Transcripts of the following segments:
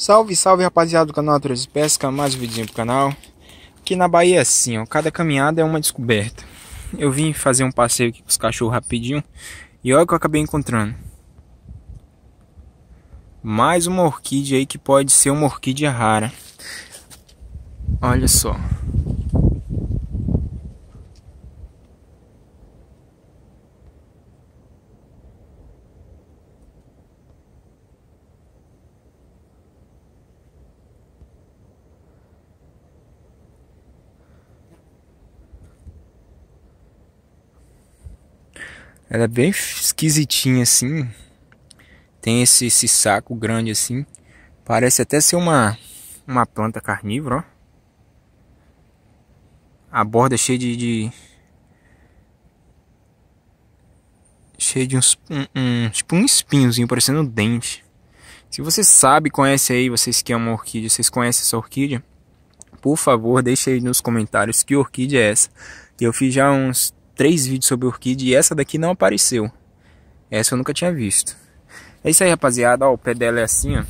Salve, salve rapaziada do canal Natureza e Pesca, mais um vídeo pro canal. Aqui na Bahia é assim, ó, cada caminhada é uma descoberta. Eu vim fazer um passeio aqui com os cachorros rapidinho e olha o que eu acabei encontrando. Mais uma orquídea aí que pode ser uma orquídea rara. Olha só. Ela é bem esquisitinha assim. Tem esse, esse saco grande assim. Parece até ser uma, uma planta carnívora, ó. A borda é cheia de, de... Cheia de uns... Um, um, tipo um espinhozinho, parecendo um dente. Se você sabe, conhece aí, vocês que amam é orquídea, vocês conhecem essa orquídea? Por favor, deixa aí nos comentários que orquídea é essa. Que eu fiz já uns três vídeos sobre orquídea e essa daqui não apareceu. Essa eu nunca tinha visto. É isso aí, rapaziada. Ó, o pé dela é assim, ó.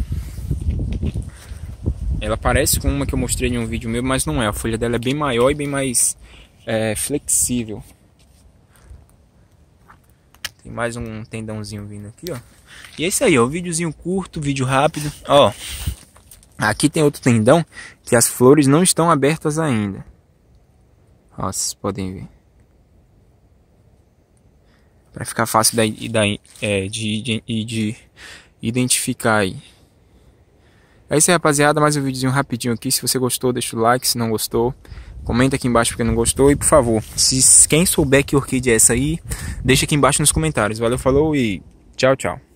Ela parece com uma que eu mostrei em um vídeo meu, mas não é. A folha dela é bem maior e bem mais é, flexível. Tem mais um tendãozinho vindo aqui, ó. E é isso aí, ó. Vídeozinho curto, vídeo rápido. Ó, aqui tem outro tendão que as flores não estão abertas ainda. Ó, vocês podem ver para ficar fácil da, da, é, de, de, de, identificar aí. É isso aí, rapaziada. Mais um videozinho rapidinho aqui. Se você gostou, deixa o like. Se não gostou, comenta aqui embaixo porque não gostou. E por favor, se quem souber que orquídea é essa aí, deixa aqui embaixo nos comentários. Valeu, falou e tchau, tchau.